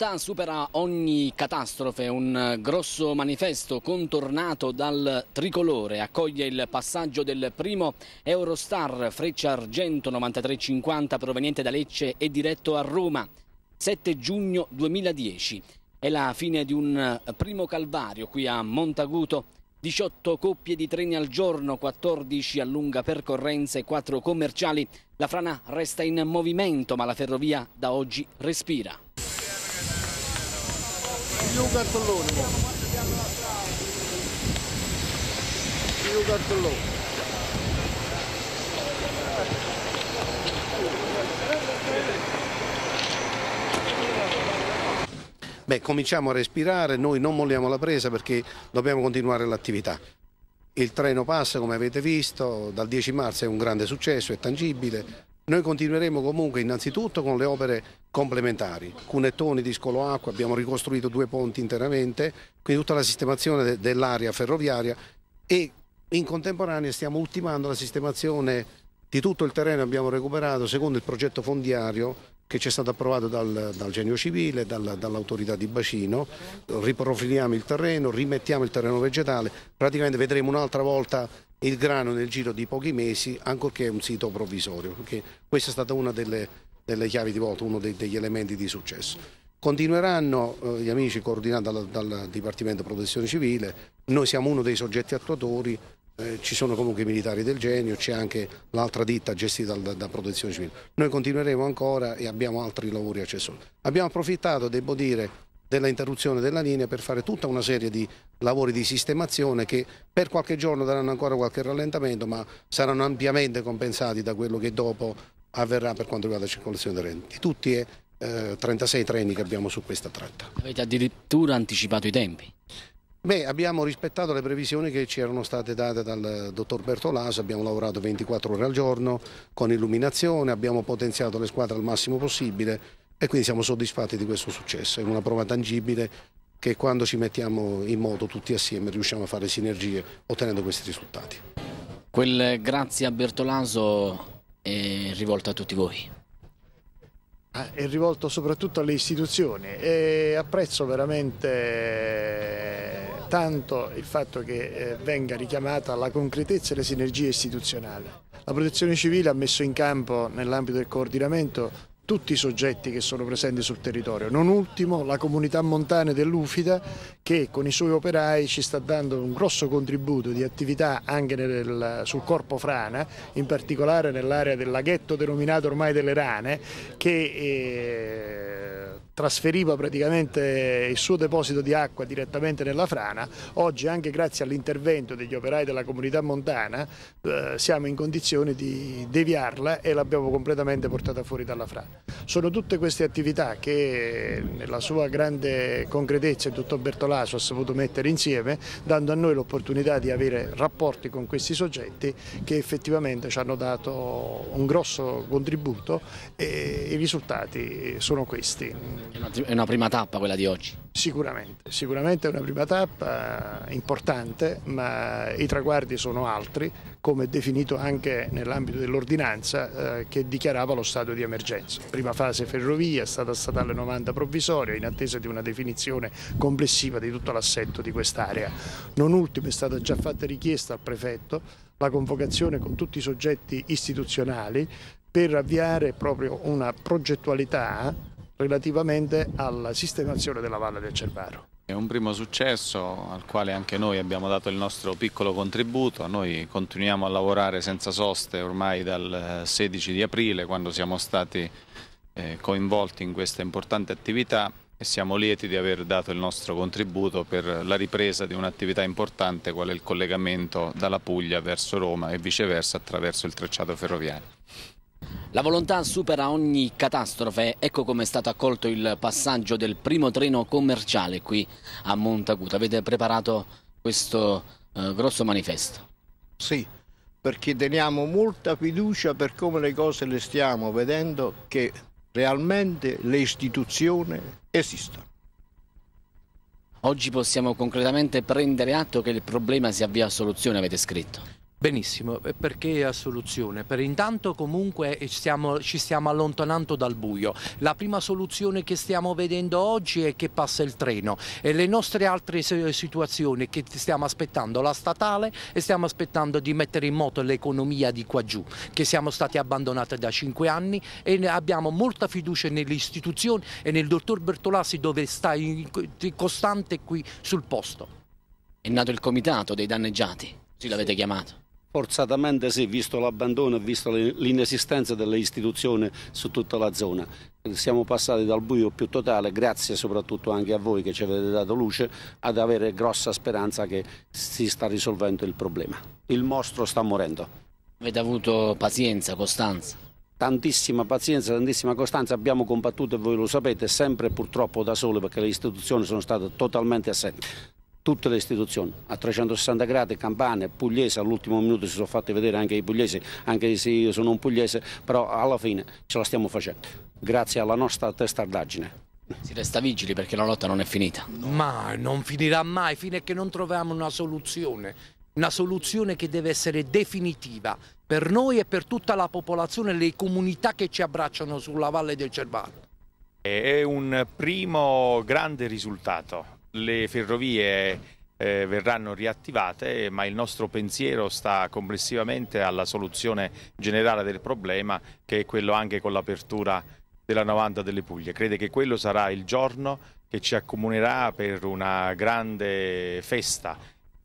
città supera ogni catastrofe, un grosso manifesto contornato dal tricolore accoglie il passaggio del primo Eurostar Freccia Argento 9350 proveniente da Lecce e diretto a Roma 7 giugno 2010. È la fine di un primo calvario qui a Montaguto, 18 coppie di treni al giorno, 14 a lunga percorrenza e 4 commerciali. La frana resta in movimento ma la ferrovia da oggi respira più cartellone più cartellone Beh, cominciamo a respirare, noi non molliamo la presa perché dobbiamo continuare l'attività. Il treno passa, come avete visto, dal 10 marzo è un grande successo, è tangibile, noi continueremo comunque innanzitutto con le opere complementari, cunettoni di scolo acqua, abbiamo ricostruito due ponti interamente, quindi tutta la sistemazione dell'area ferroviaria e in contemporanea stiamo ultimando la sistemazione di tutto il terreno abbiamo recuperato, secondo il progetto fondiario, che ci è stato approvato dal, dal Genio Civile, dal, dall'autorità di bacino, riprofiliamo il terreno, rimettiamo il terreno vegetale, praticamente vedremo un'altra volta il grano nel giro di pochi mesi, ancorché un sito provvisorio, perché questa è stata una delle, delle chiavi di volta, uno dei, degli elementi di successo. Continueranno eh, gli amici coordinati dal, dal Dipartimento Protezione Civile, noi siamo uno dei soggetti attuatori, eh, ci sono comunque i militari del genio, c'è anche l'altra ditta gestita da, da, protezione civile. Noi continueremo ancora e abbiamo altri lavori accessori. Abbiamo approfittato, devo dire, della interruzione della linea per fare tutta una serie di lavori di sistemazione che per qualche giorno daranno ancora qualche rallentamento ma saranno ampiamente compensati da quello che dopo avverrà per quanto riguarda la circolazione dei renti. Tutti e eh, 36 treni che abbiamo su questa tratta. Avete addirittura anticipato i tempi? Beh, abbiamo rispettato le previsioni che ci erano state date dal dottor Bertolaso, abbiamo lavorato 24 ore al giorno con illuminazione, abbiamo potenziato le squadre al massimo possibile e quindi siamo soddisfatti di questo successo. È una prova tangibile che quando ci mettiamo in moto tutti assieme riusciamo a fare sinergie ottenendo questi risultati. Quel grazie a Bertolaso è rivolto a tutti voi ah, è rivolto soprattutto alle istituzioni e apprezzo veramente tanto il fatto che eh, venga richiamata la concretezza e le sinergie istituzionali. La protezione civile ha messo in campo nell'ambito del coordinamento tutti i soggetti che sono presenti sul territorio, non ultimo la comunità montana dell'Ufida che con i suoi operai ci sta dando un grosso contributo di attività anche nel, sul corpo frana, in particolare nell'area del laghetto denominato ormai delle rane che eh, trasferiva praticamente il suo deposito di acqua direttamente nella frana, oggi anche grazie all'intervento degli operai della comunità montana eh, siamo in condizione di deviarla e l'abbiamo completamente portata fuori dalla frana. Sono tutte queste attività che nella sua grande concretezza il dottor Bertolaso ha saputo mettere insieme, dando a noi l'opportunità di avere rapporti con questi soggetti che effettivamente ci hanno dato un grosso contributo e i risultati sono questi. È una prima tappa quella di oggi. Sicuramente, sicuramente è una prima tappa importante, ma i traguardi sono altri, come definito anche nell'ambito dell'ordinanza eh, che dichiarava lo stato di emergenza. Prima fase ferrovia, stata statale 90 provvisoria, in attesa di una definizione complessiva di tutto l'assetto di quest'area. Non ultimo è stata già fatta richiesta al prefetto la convocazione con tutti i soggetti istituzionali per avviare proprio una progettualità relativamente alla sistemazione della Valle del Cervaro. È un primo successo al quale anche noi abbiamo dato il nostro piccolo contributo, noi continuiamo a lavorare senza soste ormai dal 16 eh, di aprile quando siamo stati eh, coinvolti in questa importante attività e siamo lieti di aver dato il nostro contributo per la ripresa di un'attività importante qual è il collegamento dalla Puglia verso Roma e viceversa attraverso il tracciato ferroviario. La volontà supera ogni catastrofe, ecco come è stato accolto il passaggio del primo treno commerciale qui a Montaguto. Avete preparato questo eh, grosso manifesto? Sì, perché teniamo molta fiducia per come le cose le stiamo vedendo che realmente le istituzioni esistono. Oggi possiamo concretamente prendere atto che il problema si avvia a soluzione, avete scritto. Benissimo, perché a soluzione? Per intanto comunque stiamo, ci stiamo allontanando dal buio. La prima soluzione che stiamo vedendo oggi è che passa il treno e le nostre altre situazioni che stiamo aspettando la statale e stiamo aspettando di mettere in moto l'economia di qua giù, che siamo stati abbandonati da cinque anni e abbiamo molta fiducia nelle istituzioni e nel dottor Bertolassi dove sta in, costante qui sul posto. È nato il comitato dei danneggiati, così l'avete chiamato. Forzatamente sì, visto l'abbandono e visto l'inesistenza delle istituzioni su tutta la zona. Siamo passati dal buio più totale, grazie soprattutto anche a voi che ci avete dato luce, ad avere grossa speranza che si sta risolvendo il problema. Il mostro sta morendo. Avete avuto pazienza, costanza? Tantissima pazienza, tantissima costanza, abbiamo combattuto e voi lo sapete, sempre purtroppo da sole perché le istituzioni sono state totalmente assenti tutte le istituzioni a 360 gradi, campane, pugliese, all'ultimo minuto si sono fatti vedere anche i pugliesi, anche se io sono un pugliese, però alla fine ce la stiamo facendo, grazie alla nostra testardaggine. Si resta vigili perché la lotta non è finita. Ma non finirà mai, finché che non troviamo una soluzione, una soluzione che deve essere definitiva per noi e per tutta la popolazione e le comunità che ci abbracciano sulla Valle del Cervano. È un primo grande risultato le ferrovie eh, verranno riattivate, ma il nostro pensiero sta complessivamente alla soluzione generale del problema, che è quello anche con l'apertura della 90 delle Puglie. Crede che quello sarà il giorno che ci accomunerà per una grande festa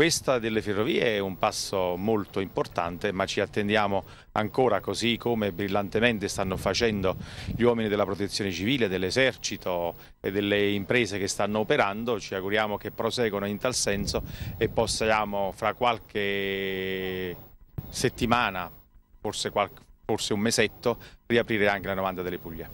questa delle ferrovie è un passo molto importante, ma ci attendiamo ancora, così come brillantemente stanno facendo gli uomini della protezione civile, dell'esercito e delle imprese che stanno operando, ci auguriamo che proseguano in tal senso e possiamo fra qualche settimana, forse, qualche, forse un mesetto, riaprire anche la 90 delle Puglie.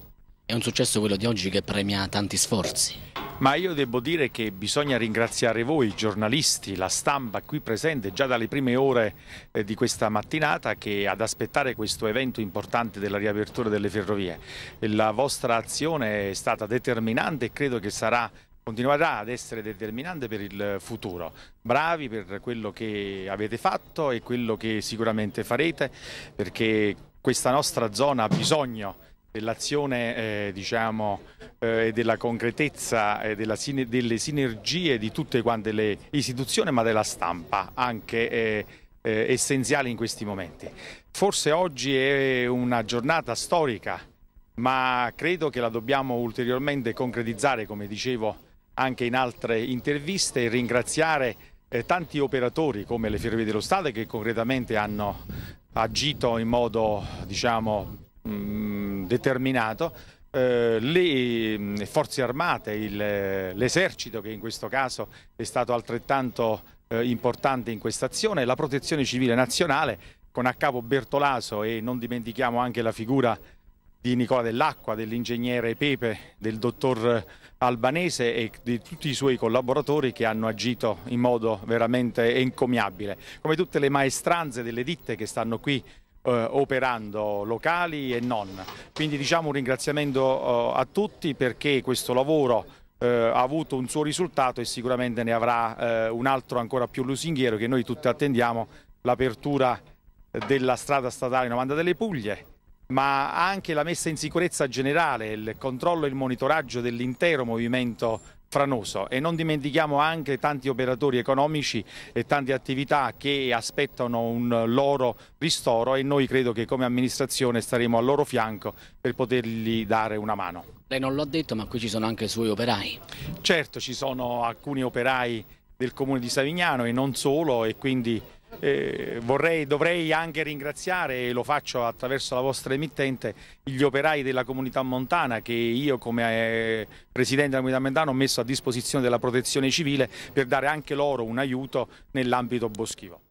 È un successo quello di oggi che premia tanti sforzi. Ma io devo dire che bisogna ringraziare voi, giornalisti, la stampa qui presente già dalle prime ore eh, di questa mattinata che ad aspettare questo evento importante della riapertura delle ferrovie. La vostra azione è stata determinante e credo che sarà continuerà ad essere determinante per il futuro. Bravi per quello che avete fatto e quello che sicuramente farete perché questa nostra zona ha bisogno dell'azione eh, diciamo eh, e della concretezza eh, e delle sinergie di tutte quante le istituzioni ma della stampa anche eh, essenziali in questi momenti. Forse oggi è una giornata storica ma credo che la dobbiamo ulteriormente concretizzare come dicevo anche in altre interviste e ringraziare tanti operatori come le Ferrovie dello Stato che concretamente hanno agito in modo diciamo, mm, determinato eh, le mm, forze armate, eh, l'esercito che in questo caso è stato altrettanto eh, importante in questa azione, la protezione civile nazionale con a capo Bertolaso e non dimentichiamo anche la figura di Nicola Dell'Acqua, dell'ingegnere Pepe, del dottor Albanese e di tutti i suoi collaboratori che hanno agito in modo veramente encomiabile. Come tutte le maestranze delle ditte che stanno qui eh, operando locali e non. Quindi diciamo un ringraziamento eh, a tutti perché questo lavoro eh, ha avuto un suo risultato e sicuramente ne avrà eh, un altro ancora più lusinghiero che noi tutti attendiamo, l'apertura della strada statale 90 delle Puglie, ma anche la messa in sicurezza generale, il controllo e il monitoraggio dell'intero movimento franoso e non dimentichiamo anche tanti operatori economici e tante attività che aspettano un loro ristoro e noi credo che come amministrazione staremo al loro fianco per potergli dare una mano. Lei non l'ha detto ma qui ci sono anche i suoi operai. Certo ci sono alcuni operai del comune di Savignano e non solo e quindi eh, vorrei, dovrei anche ringraziare, e lo faccio attraverso la vostra emittente, gli operai della comunità montana che io come eh, Presidente della comunità montana ho messo a disposizione della protezione civile per dare anche loro un aiuto nell'ambito boschivo.